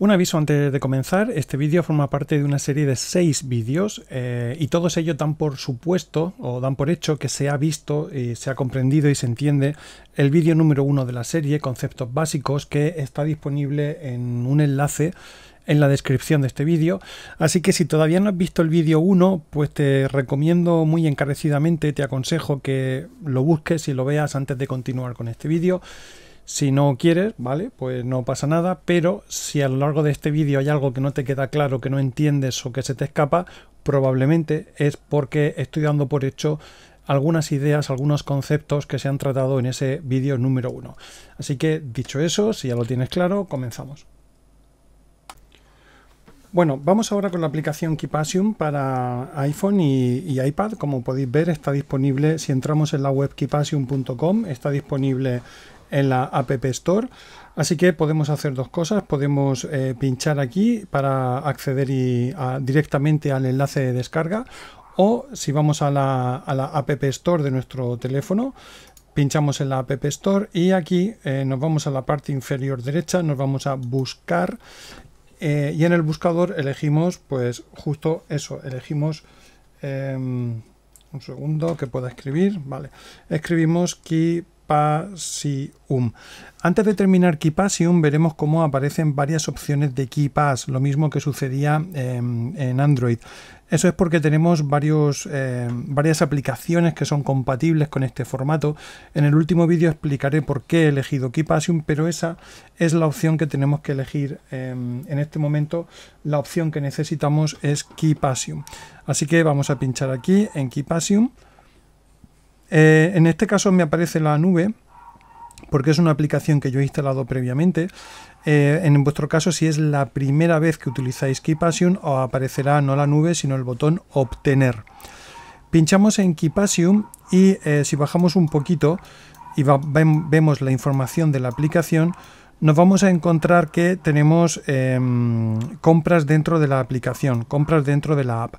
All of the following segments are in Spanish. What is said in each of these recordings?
Un aviso antes de comenzar, este vídeo forma parte de una serie de seis vídeos eh, y todos ellos dan por supuesto o dan por hecho que se ha visto y se ha comprendido y se entiende el vídeo número uno de la serie, Conceptos Básicos, que está disponible en un enlace en la descripción de este vídeo. Así que si todavía no has visto el vídeo 1, pues te recomiendo muy encarecidamente, te aconsejo que lo busques y lo veas antes de continuar con este vídeo. Si no quieres, ¿vale? Pues no pasa nada, pero si a lo largo de este vídeo hay algo que no te queda claro, que no entiendes o que se te escapa, probablemente es porque estoy dando por hecho algunas ideas, algunos conceptos que se han tratado en ese vídeo número uno. Así que dicho eso, si ya lo tienes claro, comenzamos. Bueno, vamos ahora con la aplicación Keepassium para iPhone y, iPad. Como podéis ver, está disponible, si entramos en la web keepassium.com, está disponible en la App Store. Así que podemos hacer dos cosas. Podemos eh, pinchar aquí para acceder y directamente al enlace de descarga. O si vamos a la, App Store de nuestro teléfono, pinchamos en la App Store y aquí eh, nos vamos a la parte inferior derecha, nos vamos a buscar eh, y en el buscador elegimos pues justo eso, elegimos em, un segundo que pueda escribir, vale, escribimos key antes de terminar Kipasium veremos cómo aparecen varias opciones de KeyPass, lo mismo que sucedía en Android. Eso es porque tenemos varios, eh, varias aplicaciones que son compatibles con este formato. En el último vídeo explicaré por qué he elegido keypassium pero esa es la opción que tenemos que elegir em, en este momento. La opción que necesitamos es keypassium Así que vamos a pinchar aquí en keypassium eh, en este caso me aparece la nube porque es una aplicación que yo he instalado previamente. Eh, en vuestro caso, si es la primera vez que utilizáis KeePassion, os aparecerá no la nube, sino el botón Obtener. Pinchamos en KeePassion y eh, si bajamos un poquito y vemos la información de la aplicación, nos vamos a encontrar que tenemos em, compras dentro de la aplicación, compras dentro de la app.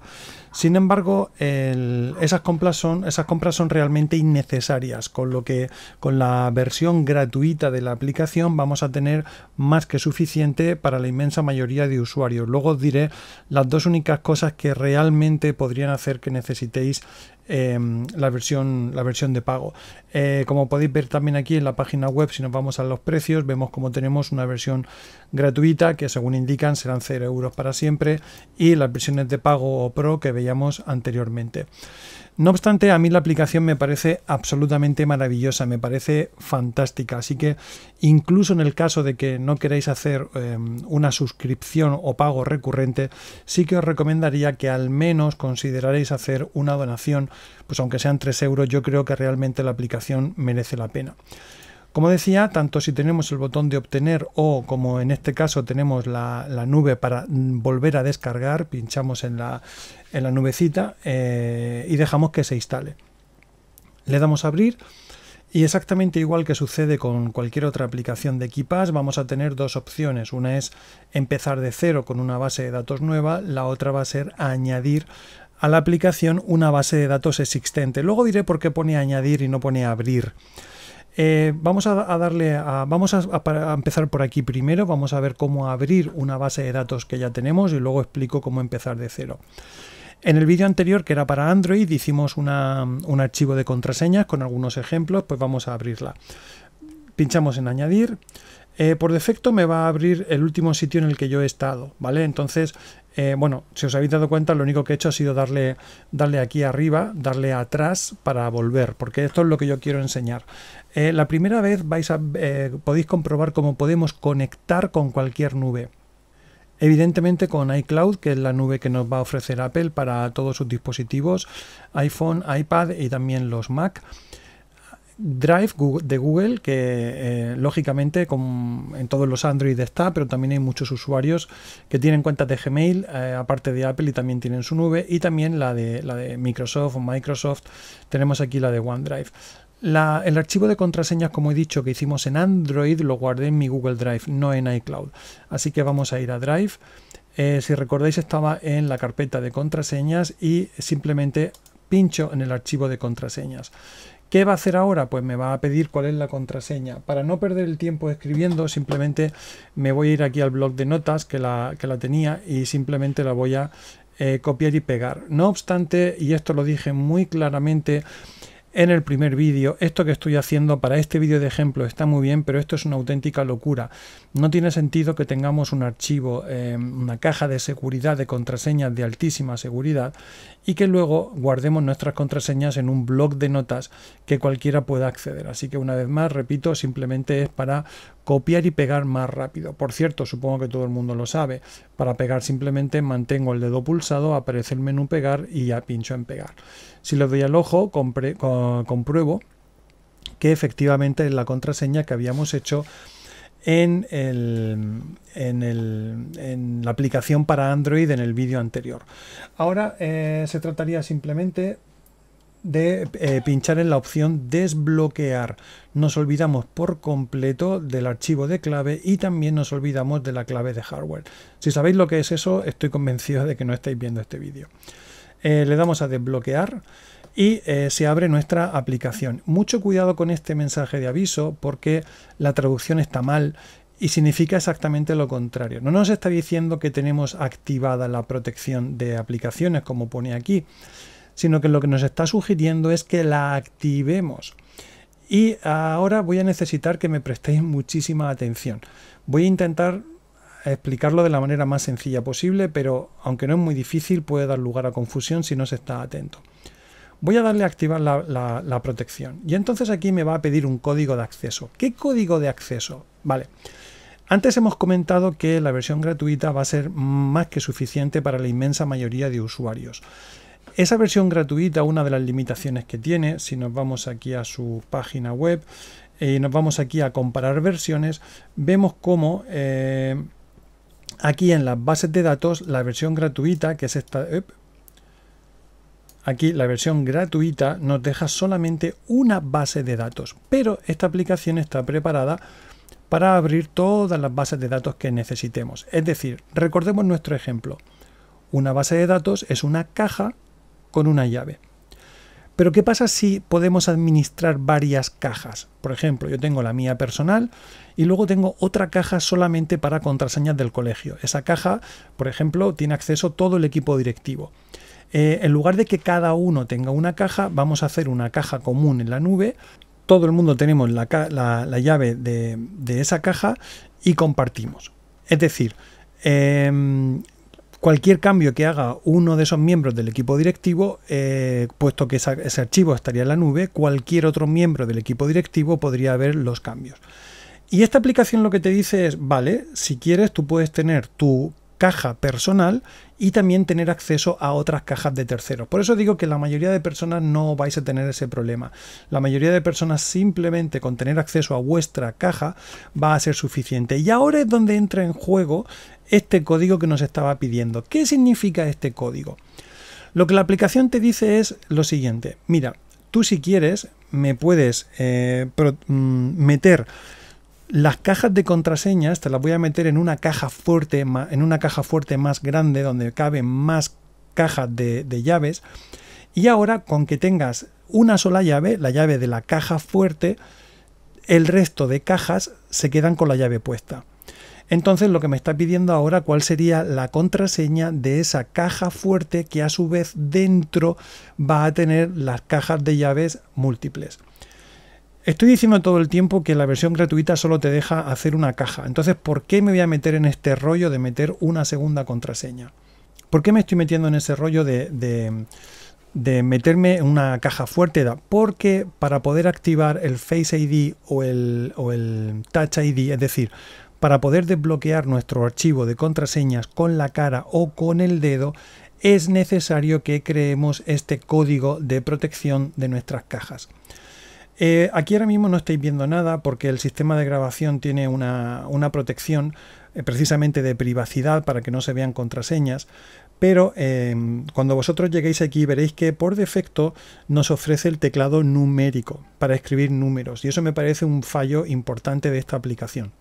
Sin embargo, esas, compras son, esas compras son realmente innecesarias, con lo que con la versión gratuita de la aplicación vamos a tener más que suficiente para la inmensa mayoría de usuarios. Luego os diré las dos únicas cosas que realmente podrían hacer que necesitéis em, la, versión, la versión de pago. Eh, como podéis ver también aquí en la página web, si nos vamos a los precios, vemos como tenemos una versión gratuita que según indican serán 0 euros para siempre y las versiones de pago o pro que veis anteriormente. No obstante, a mí la aplicación me parece absolutamente maravillosa, me parece fantástica, así que incluso en el caso de que no queráis hacer em, una suscripción o pago recurrente, sí que os recomendaría que al menos consideraréis hacer una donación, pues aunque sean 3 euros, yo creo que realmente la aplicación merece la pena. Como decía, tanto si tenemos el botón de obtener o como en este caso tenemos la, nube para volver a descargar, pinchamos en la, en la nubecita eh, y dejamos que se instale. Le damos a abrir y exactamente igual que sucede con cualquier otra aplicación de Equipas, vamos a tener dos opciones. Una es empezar de cero con una base de datos nueva, la otra va a ser añadir a la aplicación una base de datos existente. Luego diré por qué pone añadir y no pone abrir. Eh, vamos a, darle vamos a, empezar por aquí primero. Vamos a ver cómo abrir una base de datos que ya tenemos y luego explico cómo empezar de cero. En el vídeo anterior, que era para Android, hicimos un archivo de contraseñas con algunos ejemplos, pues vamos a abrirla. Pinchamos en añadir eh, por defecto me va a abrir el último sitio en el que yo he estado, ¿vale? Entonces, eh, bueno, si os habéis dado cuenta, lo único que he hecho ha sido darle, darle aquí arriba, darle atrás para volver, porque esto es lo que yo quiero enseñar. Eh, la primera vez vais a, podéis comprobar cómo podemos conectar con cualquier nube. Evidentemente con iCloud, que es la nube que nos va a ofrecer Apple para todos sus dispositivos, iPhone, iPad y también los Mac. Drive de Google, que eh, lógicamente en todos los Android está, pero también hay muchos usuarios que tienen cuentas de Gmail, eh, aparte de Apple, y también tienen su nube, y también la de, la de Microsoft o Microsoft. Tenemos aquí la de OneDrive. el archivo de contraseñas, como he dicho, que hicimos en Android, lo guardé en mi Google Drive, no en iCloud. Así que vamos a ir a Drive. Eh, si recordáis, estaba en la carpeta de contraseñas y simplemente pincho en el archivo de contraseñas. ¿Qué va a hacer ahora? Pues me va a pedir cuál es la contraseña. Para no perder el tiempo escribiendo, simplemente me voy a ir aquí al blog de notas que la, que la tenía y simplemente la voy a eh, copiar y pegar. No obstante, y esto lo dije muy claramente, en el primer vídeo. Esto que estoy haciendo para este vídeo de ejemplo está muy bien, pero esto es una auténtica locura. No tiene sentido que tengamos un archivo, en eh, una caja de seguridad de contraseñas de altísima seguridad y que luego guardemos nuestras contraseñas en un blog de notas que cualquiera pueda acceder. Así que una vez más, repito, simplemente es para copiar y pegar más rápido. Por cierto, supongo que todo el mundo lo sabe. Para pegar simplemente mantengo el dedo pulsado, aparece el menú pegar y ya pincho en pegar. Si le doy al ojo, compre, con compruebo que efectivamente es la contraseña que habíamos hecho en, el, en, el, en, la aplicación para Android en el vídeo anterior. Ahora eh, se trataría simplemente de eh, pinchar en la opción desbloquear. Nos olvidamos por completo del archivo de clave y también nos olvidamos de la clave de hardware. Si sabéis lo que es eso, estoy convencido de que no estáis viendo este vídeo. Eh, le damos a desbloquear y eh, se abre nuestra aplicación. Mucho cuidado con este mensaje de aviso porque la traducción está mal y significa exactamente lo contrario. No nos está diciendo que tenemos activada la protección de aplicaciones como pone aquí, sino que lo que nos está sugiriendo es que la activemos. Y ahora voy a necesitar que me prestéis muchísima atención. Voy a intentar explicarlo de la manera más sencilla posible, pero aunque no es muy difícil, puede dar lugar a confusión si no se está atento voy a darle a activar la, protección. Y entonces aquí me va a pedir un código de acceso. ¿Qué código de acceso? Vale. Antes hemos comentado que la versión gratuita va a ser más que suficiente para la inmensa mayoría de usuarios. Esa versión gratuita, una de las limitaciones que tiene, si nos vamos aquí a su página web y eh, nos vamos aquí a comparar versiones, vemos cómo... Eh, aquí en las bases de datos, la versión gratuita, que es esta, Aquí la versión gratuita nos deja solamente una base de datos, pero esta aplicación está preparada para abrir todas las bases de datos que necesitemos. Es decir, recordemos nuestro ejemplo. Una base de datos es una caja con una llave. Pero ¿qué pasa si podemos administrar varias cajas? Por ejemplo, yo tengo la mía personal y luego tengo otra caja solamente para contraseñas del colegio. Esa caja, por ejemplo, tiene acceso todo el equipo directivo. Eh, en lugar de que cada uno tenga una caja, vamos a hacer una caja común en la nube. Todo el mundo tenemos la, llave de, esa caja y compartimos. Es decir, em, cualquier cambio que haga uno de esos miembros del equipo directivo, eh, puesto que ese archivo estaría en la nube, cualquier otro miembro del equipo directivo podría ver los cambios. Y esta aplicación lo que te dice es, vale, si quieres tú puedes tener tu caja personal y también tener acceso a otras cajas de terceros. Por eso digo que la mayoría de personas no vais a tener ese problema. La mayoría de personas simplemente con tener acceso a vuestra caja va a ser suficiente. Y ahora es donde entra en juego este código que nos estaba pidiendo. ¿Qué significa este código? Lo que la aplicación te dice es lo siguiente. Mira, tú si quieres me puedes eh, mm, meter las cajas de contraseñas te las voy a meter en una caja fuerte, en una caja fuerte más grande donde caben más cajas de, de llaves. Y ahora con que tengas una sola llave, la llave de la caja fuerte, el resto de cajas se quedan con la llave puesta. Entonces lo que me está pidiendo ahora cuál sería la contraseña de esa caja fuerte que a su vez dentro va a tener las cajas de llaves múltiples. Estoy diciendo todo el tiempo que la versión gratuita solo te deja hacer una caja. Entonces, ¿por qué me voy a meter en este rollo de meter una segunda contraseña? ¿Por qué me estoy metiendo en ese rollo de, meterme en una caja fuerte? Porque para poder activar el Face ID o el, o el Touch ID, es decir, para poder desbloquear nuestro archivo de contraseñas con la cara o con el dedo, es necesario que creemos este código de protección de nuestras cajas. Eh, aquí ahora mismo no estáis viendo nada porque el sistema de grabación tiene una, protección eh, precisamente de privacidad para que no se vean contraseñas, pero eh, cuando vosotros lleguéis aquí veréis que por defecto nos ofrece el teclado numérico para escribir números y eso me parece un fallo importante de esta aplicación.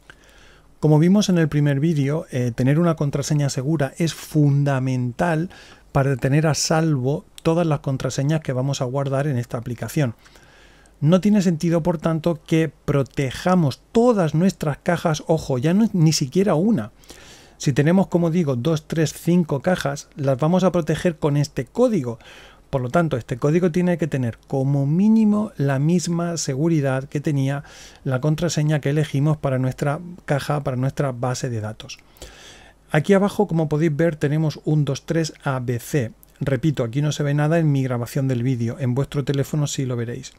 Como vimos en el primer vídeo, tener una contraseña segura es fundamental para tener a salvo todas las contraseñas que vamos a guardar en esta aplicación. No tiene sentido, por tanto, que protejamos todas nuestras cajas, ojo, ya no, ni siquiera una. Si tenemos, como digo, 2, 3, 5 cajas, las vamos a proteger con este código. Por lo tanto, este código tiene que tener como mínimo la misma seguridad que tenía la contraseña que elegimos para nuestra caja, para nuestra base de datos. Aquí abajo, como podéis ver, tenemos un 23 ABC. Repito, aquí no se ve nada en mi grabación del vídeo, en vuestro teléfono sí lo veréis.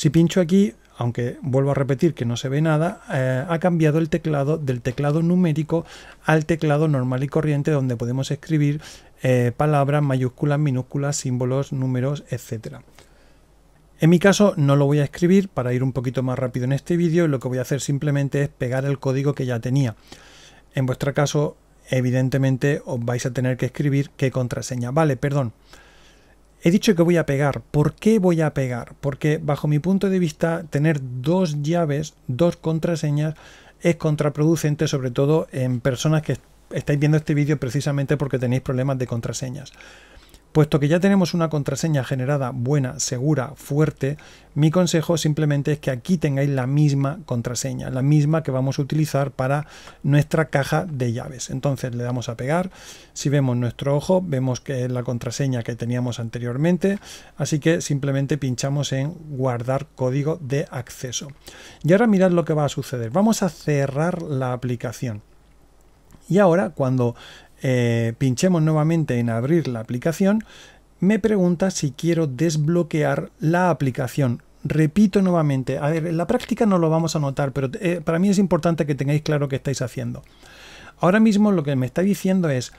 Si pincho aquí, aunque vuelvo a repetir que no se ve nada, eh, ha cambiado el teclado del teclado numérico al teclado normal y corriente donde podemos escribir eh, palabras, mayúsculas, minúsculas, símbolos, números, etcétera. En mi caso no lo voy a escribir para ir un poquito más rápido en este vídeo lo que voy a hacer simplemente es pegar el código que ya tenía. En vuestro caso, evidentemente, os vais a tener que escribir qué contraseña. Vale, perdón. He dicho que voy a pegar. ¿Por qué voy a pegar? Porque bajo mi punto de vista, tener dos llaves, dos contraseñas, es contraproducente, sobre todo en personas que estáis viendo este vídeo precisamente porque tenéis problemas de contraseñas. Puesto que ya tenemos una contraseña generada buena, segura, fuerte, mi consejo simplemente es que aquí tengáis la misma contraseña, la misma que vamos a utilizar para nuestra caja de llaves. Entonces le damos a pegar, si vemos nuestro ojo, vemos que es la contraseña que teníamos anteriormente, así que simplemente pinchamos en guardar código de acceso. Y ahora mirad lo que va a suceder, vamos a cerrar la aplicación. Y ahora cuando eh, pinchemos nuevamente en abrir la aplicación, me pregunta si quiero desbloquear la aplicación. Repito nuevamente, a ver, en la práctica no lo vamos a notar, pero eh, para mí es importante que tengáis claro que estáis haciendo. Ahora mismo lo que me está diciendo es,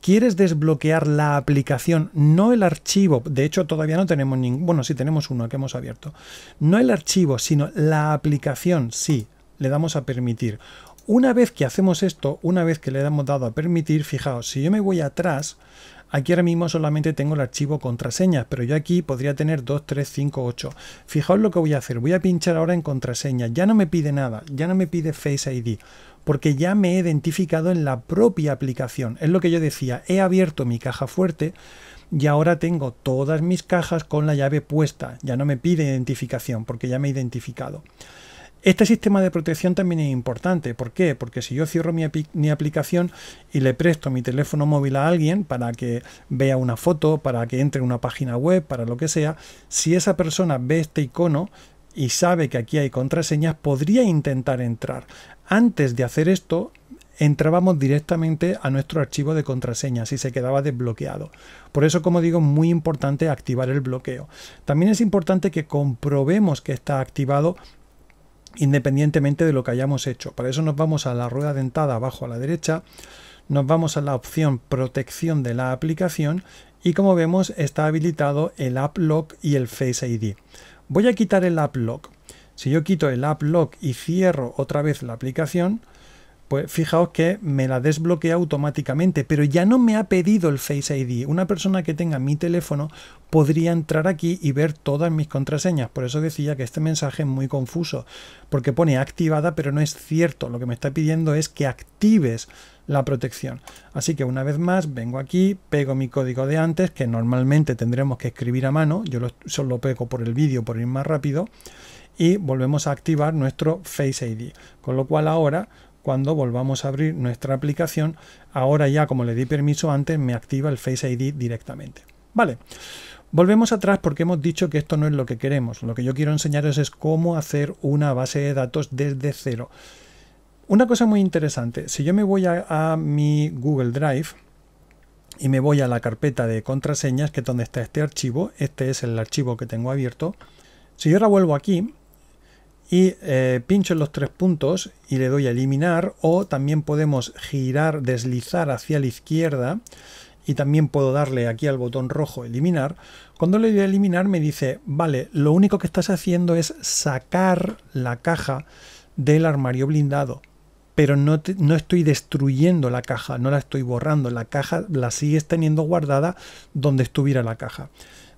¿quieres desbloquear la aplicación, no el archivo? De hecho, todavía no tenemos ningún, bueno, sí tenemos uno que hemos abierto. No el archivo, sino la aplicación, sí, le damos a permitir. Una vez que hacemos esto, una vez que le damos dado a permitir, fijaos, si yo me voy atrás, Aquí ahora mismo solamente tengo el archivo contraseñas, pero yo aquí podría tener 2, 3, 5, 8. Fijaos lo que voy a hacer. Voy a pinchar ahora en contraseña. Ya no me pide nada, ya no me pide Face ID, porque ya me he identificado en la propia aplicación. Es lo que yo decía, he abierto mi caja fuerte y ahora tengo todas mis cajas con la llave puesta. Ya no me pide identificación, porque ya me he identificado. Este sistema de protección también es importante. ¿Por qué? Porque si yo cierro mi, aplicación y le presto mi teléfono móvil a alguien para que vea una foto, para que entre en una página web, para lo que sea, si esa persona ve este icono y sabe que aquí hay contraseñas, podría intentar entrar. Antes de hacer esto, entrábamos directamente a nuestro archivo de contraseñas y se quedaba desbloqueado. Por eso, como digo, muy importante activar el bloqueo. También es importante que comprobemos que está activado independientemente de lo que hayamos hecho. Para eso nos vamos a la rueda dentada abajo a la derecha, nos vamos a la opción protección de la aplicación y como vemos está habilitado el App Lock y el Face ID. Voy a quitar el App Lock. Si yo quito el App Lock y cierro otra vez la aplicación, pues fijaos que me la desbloquea automáticamente, pero ya no me ha pedido el Face ID. Una persona que tenga mi teléfono podría entrar aquí y ver todas mis contraseñas. Por eso decía que este mensaje es muy confuso, porque pone activada, pero no es cierto. Lo que me está pidiendo es que actives la protección. Así que una vez más vengo aquí, pego mi código de antes, que normalmente tendremos que escribir a mano. Yo solo pego por el vídeo por ir más rápido. Y volvemos a activar nuestro Face ID. Con lo cual ahora cuando volvamos a abrir nuestra aplicación, ahora ya como le di permiso antes, me activa el Face ID directamente. Vale, volvemos atrás porque hemos dicho que esto no es lo que queremos. Lo que yo quiero enseñaros es cómo hacer una base de datos desde cero. Una cosa muy interesante, si yo me voy a, mi Google Drive, y me voy a la carpeta de contraseñas, que es donde está este archivo. Este es el archivo que tengo abierto. Si yo ahora vuelvo aquí, y eh, pincho en los tres puntos y le doy a eliminar o también podemos girar, deslizar hacia la izquierda y también puedo darle aquí al botón rojo eliminar. Cuando le doy a eliminar me dice, vale, lo único que estás haciendo es sacar la caja del armario blindado, pero no, estoy destruyendo la caja, no la estoy borrando, la caja la sigues teniendo guardada donde estuviera la caja.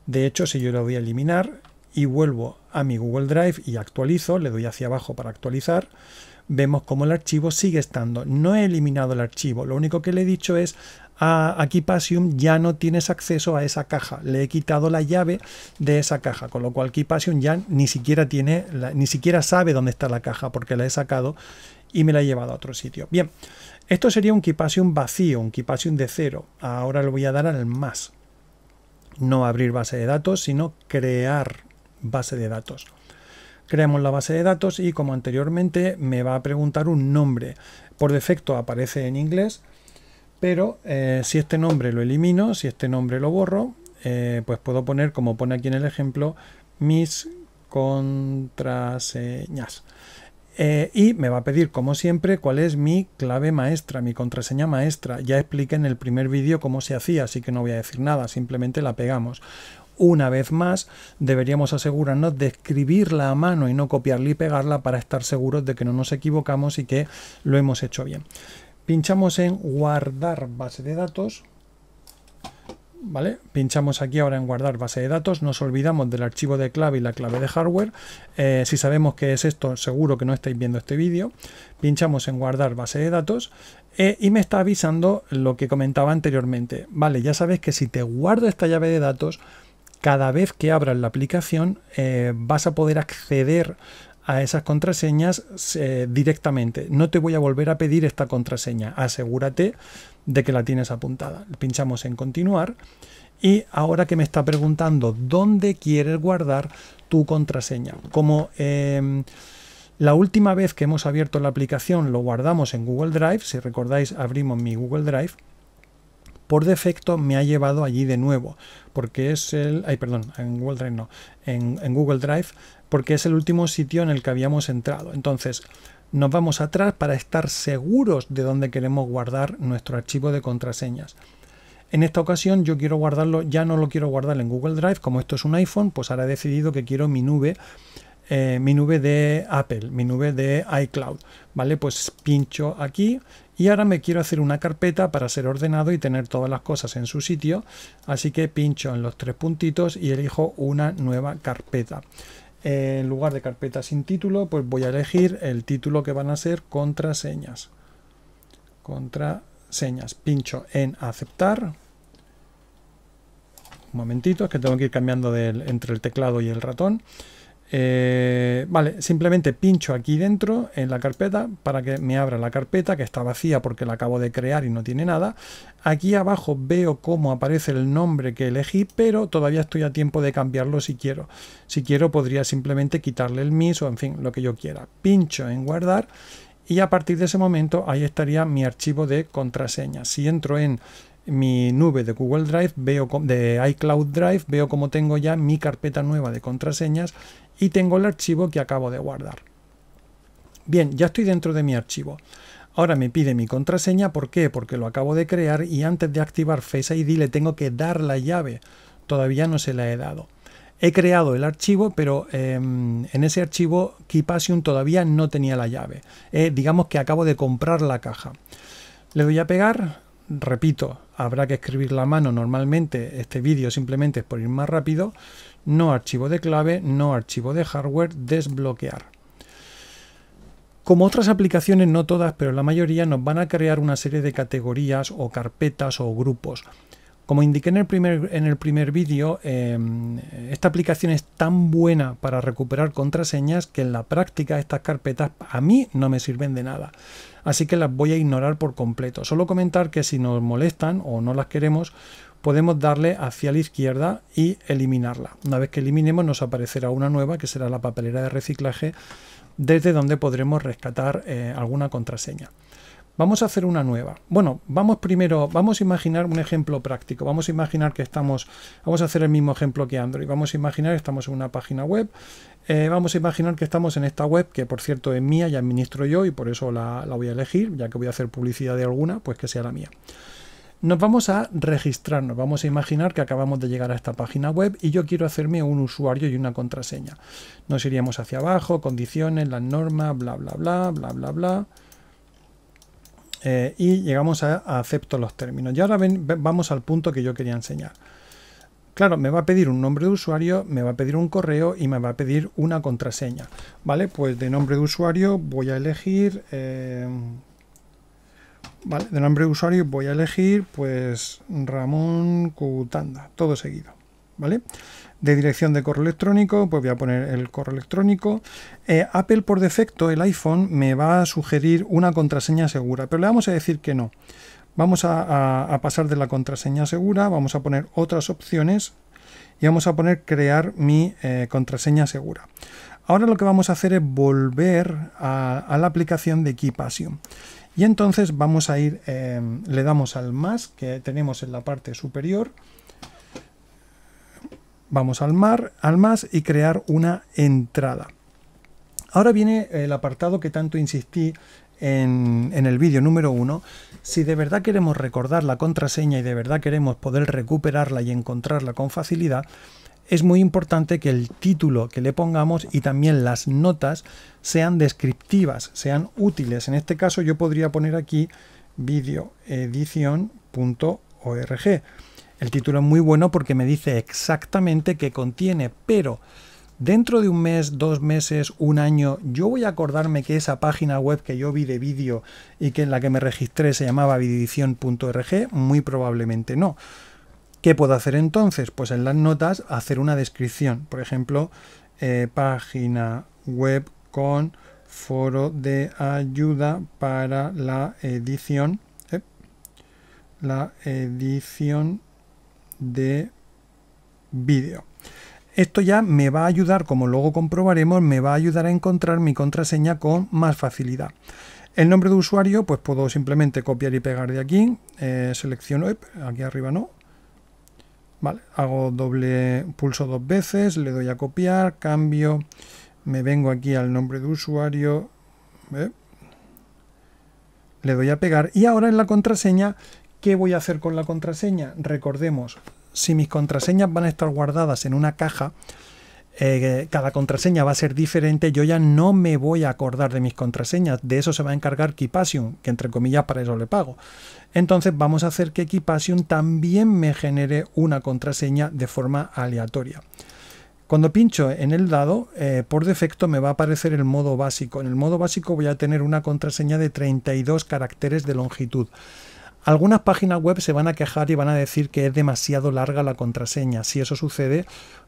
De hecho, si yo la voy a eliminar, y vuelvo a mi Google Drive y actualizo, le doy hacia abajo para actualizar, vemos como el archivo sigue estando. No he eliminado el archivo, lo único que le he dicho es a, ah, aquí Keepassium ya no tienes acceso a esa caja, le he quitado la llave de esa caja, con lo cual Keepassium ya ni siquiera tiene, ni siquiera sabe dónde está la caja porque la he sacado y me la he llevado a otro sitio. Bien, esto sería un Keepassium vacío, un Keepassium de cero. Ahora lo voy a dar al más. No abrir base de datos, sino crear base de datos. Creamos la base de datos y como anteriormente me va a preguntar un nombre. Por defecto aparece en inglés, pero eh, si este nombre lo elimino, si este nombre lo borro, eh, pues puedo poner, como pone aquí en el ejemplo, mis contraseñas. Eh, y me va a pedir, como siempre, cuál es mi clave maestra, mi contraseña maestra. Ya expliqué en el primer vídeo cómo se hacía, así que no voy a decir nada, simplemente la pegamos una vez más, deberíamos asegurarnos de escribirla a mano y no copiarla y pegarla para estar seguros de que no nos equivocamos y que lo hemos hecho bien. Pinchamos en guardar base de datos. ¿Vale? Pinchamos aquí ahora en guardar base de datos, nos olvidamos del archivo de clave y la clave de hardware. Eh, si sabemos qué es esto, seguro que no estáis viendo este vídeo. Pinchamos en guardar base de datos eh, y me está avisando lo que comentaba anteriormente. Vale, ya sabes que si te guardo esta llave de datos, cada vez que abras la aplicación eh, vas a poder acceder a esas contraseñas eh, directamente. No te voy a volver a pedir esta contraseña. Asegúrate de que la tienes apuntada. Pinchamos en continuar y ahora que me está preguntando dónde quieres guardar tu contraseña. Como em, la última vez que hemos abierto la aplicación lo guardamos en Google Drive, si recordáis abrimos mi Google Drive, por defecto me ha llevado allí de nuevo, porque es el, ay, perdón, en Google Drive no, en, Google Drive, porque es el último sitio en el que habíamos entrado. Entonces, nos vamos atrás para estar seguros de dónde queremos guardar nuestro archivo de contraseñas. En esta ocasión yo quiero guardarlo, ya no lo quiero guardar en Google Drive, como esto es un iPhone, pues ahora he decidido que quiero mi nube, eh, mi nube de Apple, mi nube de iCloud. ¿vale? Pues pincho aquí y ahora me quiero hacer una carpeta para ser ordenado y tener todas las cosas en su sitio, así que pincho en los tres puntitos y elijo una nueva carpeta. En lugar de carpeta sin título, pues voy a elegir el título que van a ser contraseñas. Contraseñas. Pincho en aceptar. Un momentito, es que tengo que ir cambiando entre el teclado y el ratón. Eh, vale, simplemente pincho aquí dentro en la carpeta para que me abra la carpeta que está vacía porque la acabo de crear y no tiene nada. Aquí abajo veo cómo aparece el nombre que elegí, pero todavía estoy a tiempo de cambiarlo si quiero. Si quiero podría simplemente quitarle el mis o en fin, lo que yo quiera. Pincho en guardar y a partir de ese momento ahí estaría mi archivo de contraseña. Si entro en mi nube de Google Drive, veo de iCloud Drive, veo como tengo ya mi carpeta nueva de contraseñas y tengo el archivo que acabo de guardar. Bien, ya estoy dentro de mi archivo. Ahora me pide mi contraseña, ¿por qué? Porque lo acabo de crear y antes de activar Face ID le tengo que dar la llave. Todavía no se la he dado. He creado el archivo, pero em, en ese archivo KeyPassion todavía no tenía la llave. Eh, digamos que acabo de comprar la caja. Le doy a pegar, repito, habrá que escribir la mano normalmente este vídeo simplemente es por ir más rápido, no archivo de clave, no archivo de hardware, desbloquear. Como otras aplicaciones, no todas, pero la mayoría nos van a crear una serie de categorías o carpetas o grupos. Como indiqué en el primer, en el primer vídeo, em, esta aplicación es tan buena para recuperar contraseñas que en la práctica estas carpetas a mí no me sirven de nada así que las voy a ignorar por completo. Solo comentar que si nos molestan o no las queremos, podemos darle hacia la izquierda y eliminarla. Una vez que eliminemos nos aparecerá una nueva que será la papelera de reciclaje desde donde podremos rescatar eh, alguna contraseña. Vamos a hacer una nueva. Bueno, vamos primero, vamos a imaginar un ejemplo práctico. Vamos a imaginar que estamos, vamos a hacer el mismo ejemplo que Android. Vamos a imaginar que estamos en una página web eh, vamos a imaginar que estamos en esta web, que por cierto es mía y administro yo y por eso la, voy a elegir, ya que voy a hacer publicidad de alguna, pues que sea la mía. Nos vamos a registrarnos, vamos a imaginar que acabamos de llegar a esta página web y yo quiero hacerme un usuario y una contraseña. Nos iríamos hacia abajo, condiciones, las normas, bla, bla, bla, bla, bla, bla. Eh, y llegamos a, acepto los términos. Y ahora vamos al punto que yo quería enseñar. Claro, me va a pedir un nombre de usuario, me va a pedir un correo y me va a pedir una contraseña. Vale, pues de nombre de usuario voy a elegir... Eh, vale, de nombre de usuario voy a elegir pues Ramón Cutanda, todo seguido. ¿Vale? De dirección de correo electrónico, pues voy a poner el correo electrónico. Eh, Apple por defecto, el iPhone, me va a sugerir una contraseña segura, pero le vamos a decir que no. Vamos a, pasar de la contraseña segura, vamos a poner otras opciones y vamos a poner crear mi eh, contraseña segura. Ahora lo que vamos a hacer es volver a, la aplicación de KeePassion. Y entonces vamos a ir, em, le damos al más que tenemos en la parte superior. Vamos al, mar, al más y crear una entrada. Ahora viene el apartado que tanto insistí en, el vídeo número 1, si de verdad queremos recordar la contraseña y de verdad queremos poder recuperarla y encontrarla con facilidad, es muy importante que el título que le pongamos y también las notas sean descriptivas, sean útiles. En este caso yo podría poner aquí videoedición.org. El título es muy bueno porque me dice exactamente qué contiene, pero dentro de un mes, dos meses, un año, yo voy a acordarme que esa página web que yo vi de vídeo y que en la que me registré se llamaba videoedición.org, muy probablemente no. ¿Qué puedo hacer entonces? Pues en las notas hacer una descripción, por ejemplo, eh, página web con foro de ayuda para la edición, eh, la edición de vídeo. Esto ya me va a ayudar, como luego comprobaremos, me va a ayudar a encontrar mi contraseña con más facilidad. El nombre de usuario, pues puedo simplemente copiar y pegar de aquí. Eh, selecciono, aquí arriba no. Vale, hago doble, pulso dos veces, le doy a copiar, cambio, me vengo aquí al nombre de usuario, le doy a pegar y ahora en la contraseña, ¿qué voy a hacer con la contraseña? Recordemos, si mis contraseñas van a estar guardadas en una caja, eh, cada contraseña va a ser diferente, yo ya no me voy a acordar de mis contraseñas. De eso se va a encargar Kipassion, que entre comillas para eso le pago. Entonces vamos a hacer que Keepassion también me genere una contraseña de forma aleatoria. Cuando pincho en el dado, eh, por defecto me va a aparecer el modo básico. En el modo básico voy a tener una contraseña de 32 caracteres de longitud. Algunas páginas web se van a quejar y van a decir que es demasiado larga la contraseña. Si eso sucede,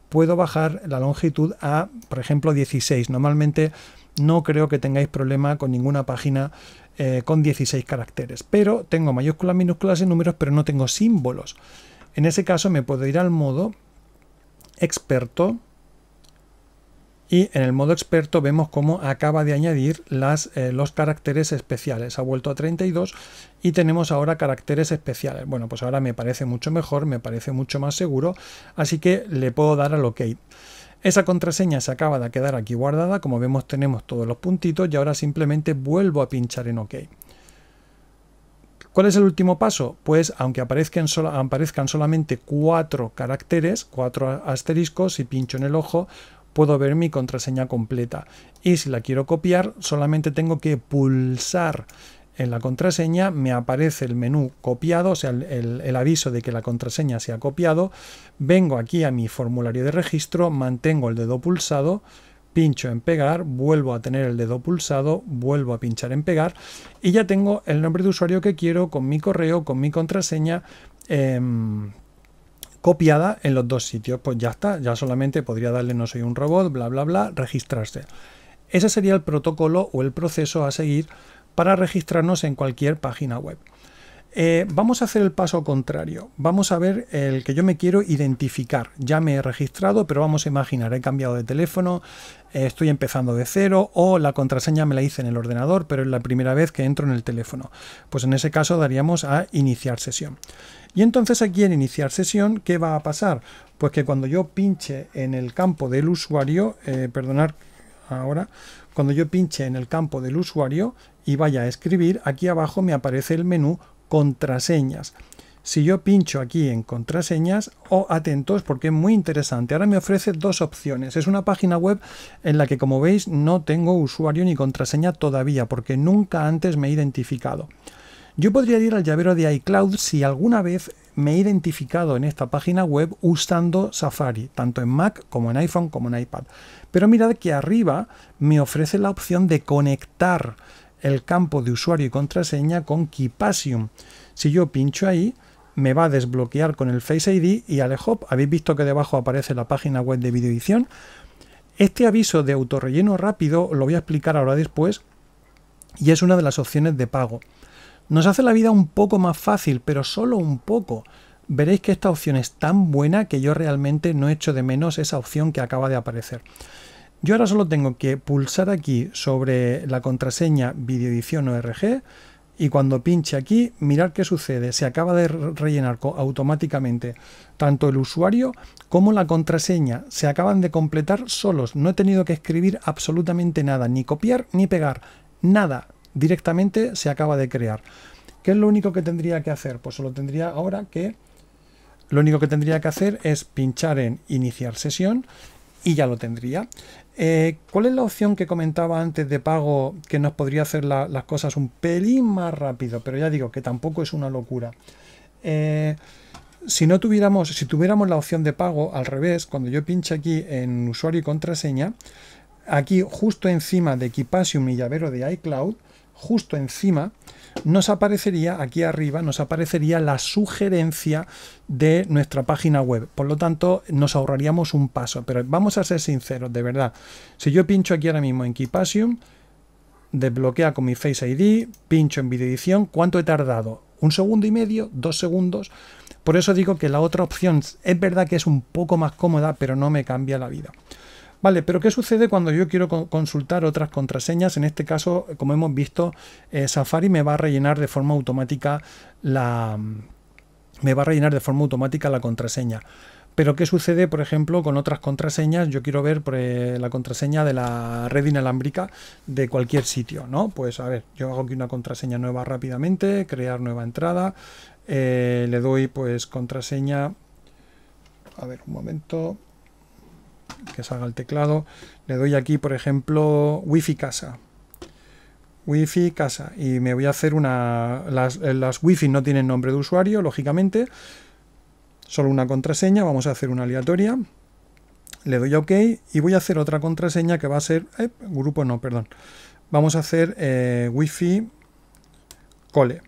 puedo bajar la longitud a, por ejemplo, 16. Normalmente no creo que tengáis problema con ninguna página eh, con 16 caracteres. Pero tengo mayúsculas, minúsculas y números, pero no tengo símbolos. En ese caso me puedo ir al modo experto y en el modo experto vemos cómo acaba de añadir las, eh, los caracteres especiales. Ha vuelto a 32 y tenemos ahora caracteres especiales. Bueno, pues ahora me parece mucho mejor, me parece mucho más seguro, así que le puedo dar al OK. Esa contraseña se acaba de quedar aquí guardada, como vemos tenemos todos los puntitos y ahora simplemente vuelvo a pinchar en OK. ¿Cuál es el último paso? Pues aunque aparezcan, aparezcan solamente cuatro caracteres, cuatro asteriscos, si pincho en el ojo, puedo ver mi contraseña completa. Y si la quiero copiar, solamente tengo que pulsar en la contraseña, me aparece el menú copiado, o sea, el, aviso de que la contraseña se ha copiado. Vengo aquí a mi formulario de registro, mantengo el dedo pulsado, pincho en pegar, vuelvo a tener el dedo pulsado, vuelvo a pinchar en pegar y ya tengo el nombre de usuario que quiero con mi correo, con mi contraseña. Em, copiada en los dos sitios. Pues ya está, ya solamente podría darle no soy un robot, bla, bla, bla, registrarse. Ese sería el protocolo o el proceso a seguir para registrarnos en cualquier página web. Eh, vamos a hacer el paso contrario. Vamos a ver el que yo me quiero identificar. Ya me he registrado, pero vamos a imaginar, he cambiado de teléfono, eh, estoy empezando de cero o la contraseña me la hice en el ordenador, pero es la primera vez que entro en el teléfono. Pues en ese caso daríamos a iniciar sesión. Y entonces aquí en iniciar sesión, ¿qué va a pasar? Pues que cuando yo pinche en el campo del usuario, eh, perdonar ahora, cuando yo pinche en el campo del usuario y vaya a escribir, aquí abajo me aparece el menú contraseñas. Si yo pincho aquí en contraseñas, o oh, atentos porque es muy interesante. Ahora me ofrece dos opciones. Es una página web en la que, como veis, no tengo usuario ni contraseña todavía porque nunca antes me he identificado. Yo podría ir al llavero de iCloud si alguna vez me he identificado en esta página web usando Safari, tanto en Mac como en iPhone como en iPad. Pero mirad que arriba me ofrece la opción de conectar el campo de usuario y contraseña con Keepasium. Si yo pincho ahí, me va a desbloquear con el Face ID y alejop, Habéis visto que debajo aparece la página web de videoedición. Este aviso de autorrelleno rápido lo voy a explicar ahora después y es una de las opciones de pago. Nos hace la vida un poco más fácil, pero solo un poco. Veréis que esta opción es tan buena que yo realmente no echo de menos esa opción que acaba de aparecer. Yo ahora solo tengo que pulsar aquí sobre la contraseña videoedición ORG y cuando pinche aquí, mirar qué sucede. Se acaba de rellenar automáticamente tanto el usuario como la contraseña. Se acaban de completar solos. No he tenido que escribir absolutamente nada, ni copiar ni pegar. Nada. Directamente se acaba de crear. ¿Qué es lo único que tendría que hacer? Pues solo tendría ahora que... Lo único que tendría que hacer es pinchar en iniciar sesión y ya lo tendría. Eh, ¿Cuál es la opción que comentaba antes de pago que nos podría hacer las cosas un pelín más rápido? Pero ya digo que tampoco es una locura. Eh, si no tuviéramos, si tuviéramos la opción de pago al revés, cuando yo pinche aquí en usuario y contraseña, aquí justo encima de Equipasium y llavero de iCloud, justo encima, nos aparecería aquí arriba, nos aparecería la sugerencia de nuestra página web. Por lo tanto, nos ahorraríamos un paso. Pero vamos a ser sinceros, de verdad. Si yo pincho aquí ahora mismo en Kipasium, desbloquea con mi Face ID, pincho en video edición, ¿cuánto he tardado? ¿Un segundo y medio? ¿Dos segundos? Por eso digo que la otra opción es verdad que es un poco más cómoda, pero no me cambia la vida. Vale, pero ¿qué sucede cuando yo quiero consultar otras contraseñas? En este caso, como hemos visto, eh, Safari me va a rellenar de forma automática la mm, me va a rellenar de forma automática la contraseña. Pero ¿qué sucede, por ejemplo, con otras contraseñas? Yo quiero ver la contraseña de la red inalámbrica de cualquier sitio, ¿no? Pues a ver, yo hago aquí una contraseña nueva rápidamente, crear nueva entrada, eh, le doy pues contraseña, a ver, un momento, que salga el teclado. Le doy aquí, por ejemplo, Wi-Fi casa. Wi-Fi casa. Y me voy a hacer una... Las, las wi no tienen nombre de usuario, lógicamente. Solo una contraseña. Vamos a hacer una aleatoria. Le doy a OK y voy a hacer otra contraseña que va a ser... Eh, grupo no, perdón. Vamos a hacer wifi eh, Wi-Fi cole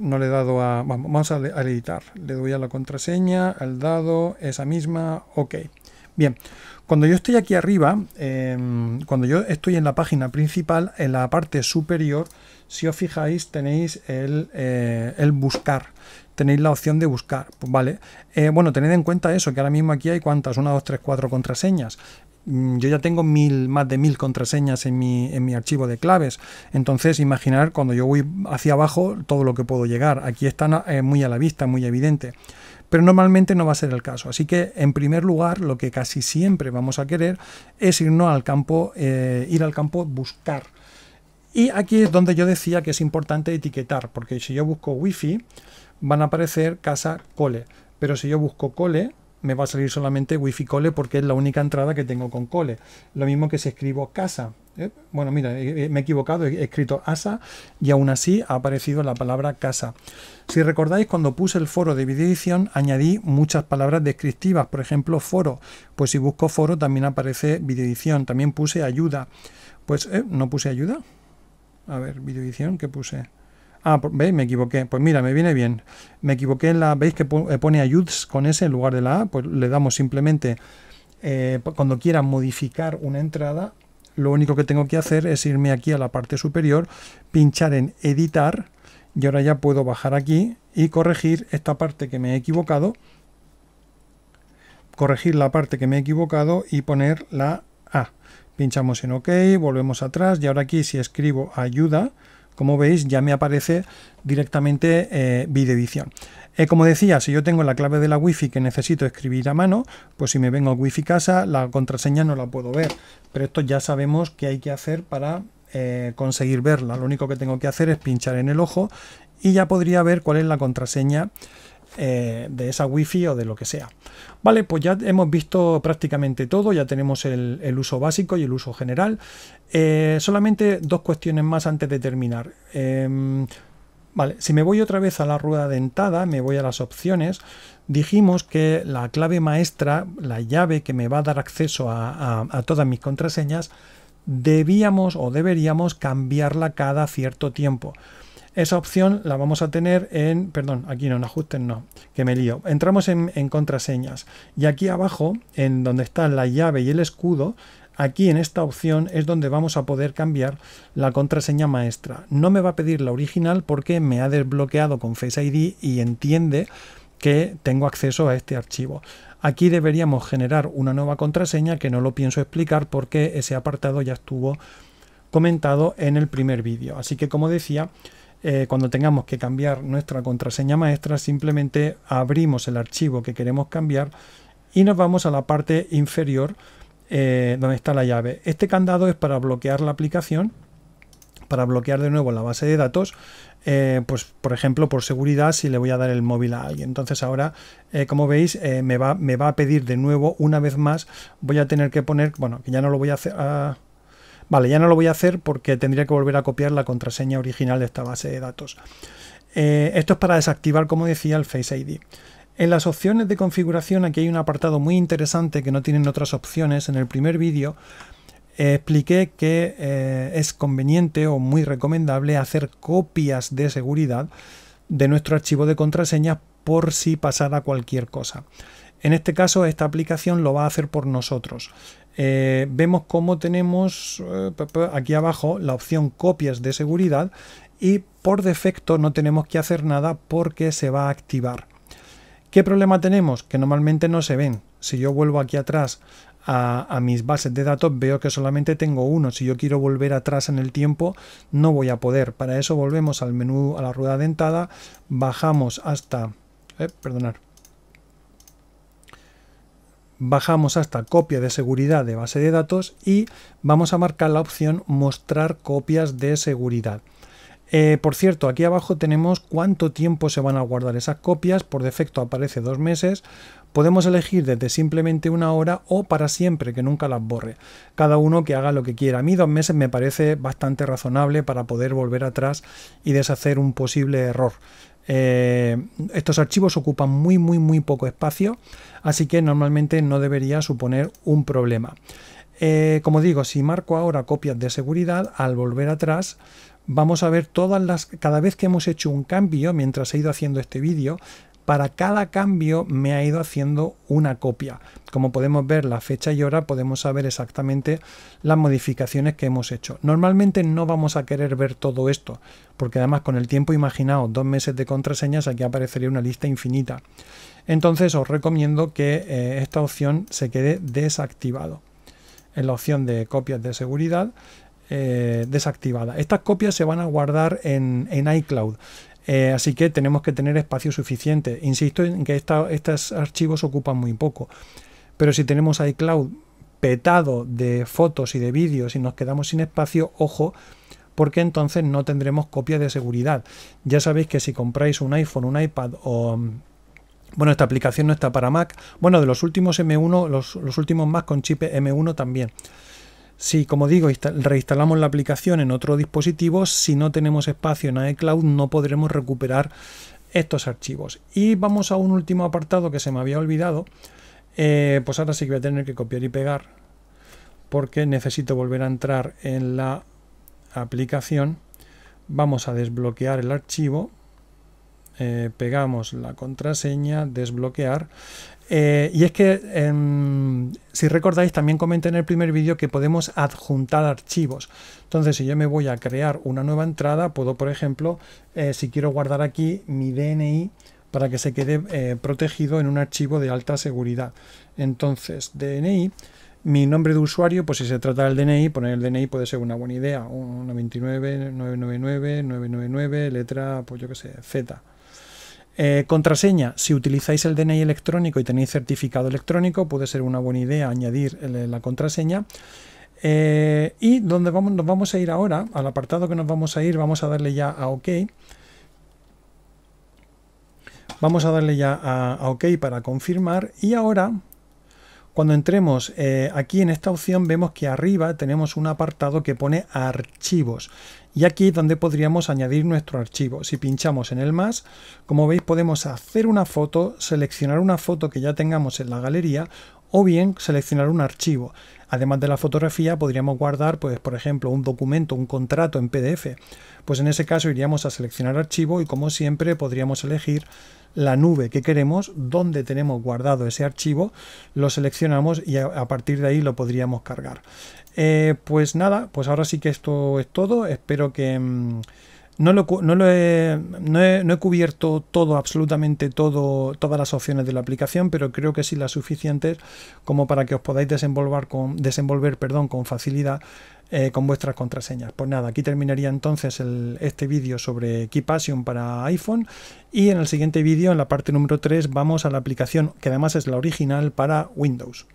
no le he dado a... Vamos a, editar. Le doy a la contraseña, al dado, esa misma, ok. Bien, cuando yo estoy aquí arriba, em, cuando yo estoy en la página principal, en la parte superior, si os fijáis tenéis el, eh, el buscar. Tenéis la opción de buscar, pues vale. Eh, bueno, tened en cuenta eso, que ahora mismo aquí hay cuántas, una, dos, tres, cuatro contraseñas. Mm, yo ya tengo mil, más de mil contraseñas en mi, archivo de claves. Entonces, imaginar cuando yo voy hacia abajo todo lo que puedo llegar. Aquí está eh, muy a la vista, muy evidente. Pero normalmente no va a ser el caso. Así que, en primer lugar, lo que casi siempre vamos a querer es irnos al campo, eh, ir al campo buscar. Y aquí es donde yo decía que es importante etiquetar, porque si yo busco wifi, van a aparecer casa cole. Pero si yo busco cole, me va a salir solamente Wi-Fi Cole porque es la única entrada que tengo con Cole. Lo mismo que si escribo casa. ¿eh? Bueno, mira, me he equivocado, he escrito ASA y aún así ha aparecido la palabra casa. Si recordáis, cuando puse el foro de videoedición, añadí muchas palabras descriptivas, por ejemplo, foro. Pues si busco foro también aparece videoedición. También puse ayuda. Pues ¿eh? no puse ayuda. A ver, videoedición, ¿qué puse? Ah, veis, me equivoqué. Pues mira, me viene bien. Me equivoqué en la... ¿Veis que eh, pone ayuds con S en lugar de la A? Pues le damos simplemente, eh, cuando quiera modificar una entrada, lo único que tengo que hacer es irme aquí a la parte superior, pinchar en editar, y ahora ya puedo bajar aquí y corregir esta parte que me he equivocado, corregir la parte que me he equivocado y poner la A. Pinchamos en OK, volvemos atrás y ahora aquí si escribo ayuda, como veis ya me aparece directamente eh, videovisión. Eh, como decía, si yo tengo la clave de la wifi que necesito escribir a mano, pues si me vengo a wifi casa, la contraseña no la puedo ver. Pero esto ya sabemos que hay que hacer para eh, conseguir verla. Lo único que tengo que hacer es pinchar en el ojo y ya podría ver cuál es la contraseña eh, de esa wifi o de lo que sea. Vale, pues ya hemos visto prácticamente todo, ya tenemos el, uso básico y el uso general. Eh, solamente dos cuestiones más antes de terminar. Em, vale, si me voy otra vez a la rueda dentada, me voy a las opciones, dijimos que la clave maestra, la llave que me va a dar acceso a todas mis contraseñas, debíamos o deberíamos cambiarla cada cierto tiempo. Esa opción la vamos a tener en, perdón, aquí no, en ajustes no, que me lío. Entramos en, en contraseñas y aquí abajo, en donde está la llave y el escudo, Aquí en esta opción es donde vamos a poder cambiar la contraseña maestra. No me va a pedir la original porque me ha desbloqueado con Face ID y entiende que tengo acceso a este archivo. Aquí deberíamos generar una nueva contraseña que no lo pienso explicar porque ese apartado ya estuvo comentado en el primer vídeo. Así que como decía, eh, cuando tengamos que cambiar nuestra contraseña maestra, simplemente abrimos el archivo que queremos cambiar y nos vamos a la parte inferior eh, donde está la llave. Este candado es para bloquear la aplicación, para bloquear de nuevo la base de datos. Eh, pues por ejemplo por seguridad si le voy a dar el móvil a alguien entonces ahora como veis me, va, me, va, a pedir de nuevo una vez más voy a tener que poner bueno que ya no lo voy a hacer ah, Vale, ya no lo voy a hacer porque tendría que volver a copiar la contraseña original de esta base de datos. Eh, esto es para desactivar, como decía, el Face ID. En las opciones de configuración aquí hay un apartado muy interesante que no tienen otras opciones. En el primer vídeo eh, expliqué que eh, es conveniente o muy recomendable hacer copias de seguridad de nuestro archivo de contraseñas por si pasara cualquier cosa. En este caso, esta aplicación lo va a hacer por nosotros. Eh, vemos cómo tenemos eh, aquí abajo la opción copias de seguridad y por defecto no tenemos que hacer nada porque se va a activar. ¿Qué problema tenemos? Que normalmente no se ven. Si yo vuelvo aquí atrás a, mis bases de datos veo que solamente tengo uno. Si yo quiero volver atrás en el tiempo, no voy a poder. Para eso volvemos al menú, a la rueda dentada, bajamos hasta... perdonad, eh, perdonar bajamos hasta copia de seguridad de base de datos y vamos a marcar la opción mostrar copias de seguridad. Eh, por cierto, aquí abajo tenemos cuánto tiempo se van a guardar esas copias, por defecto aparece dos meses, podemos elegir desde simplemente una hora o para siempre, que nunca las borre, cada uno que haga lo que quiera. A mí dos meses me parece bastante razonable para poder volver atrás y deshacer un posible error. Eh, estos archivos ocupan muy, muy, muy poco espacio, así que normalmente no debería suponer un problema. Eh, como digo, si marco ahora copias de seguridad, al volver atrás, vamos a ver todas las, cada vez que hemos hecho un cambio, mientras he ido haciendo este vídeo, para cada cambio me ha ido haciendo una copia. Como podemos ver la fecha y hora, podemos saber exactamente las modificaciones que hemos hecho. Normalmente no vamos a querer ver todo esto, porque además con el tiempo, imaginaos, dos meses de contraseñas, aquí aparecería una lista infinita. Entonces os recomiendo que eh, esta opción se quede desactivado. En la opción de copias de seguridad, eh, desactivada. Estas copias se van a guardar en iCloud. Eh, así que tenemos que tener espacio suficiente. Insisto en que estos archivos ocupan muy poco. Pero si tenemos iCloud petado de fotos y de vídeos y nos quedamos sin espacio, ojo, porque entonces no tendremos copia de seguridad. Ya sabéis que si compráis un iPhone, un iPad o... Bueno, esta aplicación no está para Mac. Bueno, de los últimos M1, los, los últimos Mac con chip M1 también. Si, como digo, reinstalamos la aplicación en otro dispositivo, si no tenemos espacio en iCloud no podremos recuperar estos archivos. Y vamos a un último apartado que se me había olvidado. Eh, pues ahora sí que voy a tener que copiar y pegar porque necesito volver a entrar en la aplicación. Vamos a desbloquear el archivo eh, pegamos la contraseña, desbloquear. Eh, y es que, em, si recordáis, también comenté en el primer vídeo que podemos adjuntar archivos. Entonces, si yo me voy a crear una nueva entrada, puedo, por ejemplo, eh, si quiero guardar aquí mi DNI para que se quede protegido en un archivo de alta seguridad. Entonces, DNI, mi nombre de usuario, pues si se trata del DNI, poner el DNI puede ser una buena idea. Una 999, 999, letra, pues yo que sé, Z. Eh, contraseña, si utilizáis el DNI electrónico y tenéis certificado electrónico, puede ser una buena idea añadir la contraseña. Eh, y donde vamos, nos vamos a ir ahora, al apartado que nos vamos a ir, vamos a darle ya a OK. Vamos a darle ya a OK para confirmar y ahora cuando entremos eh, aquí en esta opción vemos que arriba tenemos un apartado que pone archivos y aquí es donde podríamos añadir nuestro archivo. Si pinchamos en el más, como veis podemos hacer una foto, seleccionar una foto que ya tengamos en la galería o bien seleccionar un archivo. Además de la fotografía, podríamos guardar, pues, por ejemplo, un documento, un contrato en PDF. Pues en ese caso iríamos a seleccionar archivo y como siempre podríamos elegir la nube que queremos, donde tenemos guardado ese archivo, lo seleccionamos y a partir de ahí lo podríamos cargar. Eh, pues nada, pues ahora sí que esto es todo. Espero que... Mm, no lo, he, cubierto todo, absolutamente todo, todas las opciones de la aplicación, pero creo que sí las suficientes como para que os podáis desenvolver con, desenvolver, perdón, con facilidad eh, con vuestras contraseñas. Pues nada, aquí terminaría entonces este vídeo sobre KeyPassion para iPhone y en el siguiente vídeo, en la parte número 3, vamos a la aplicación que además es la original para Windows.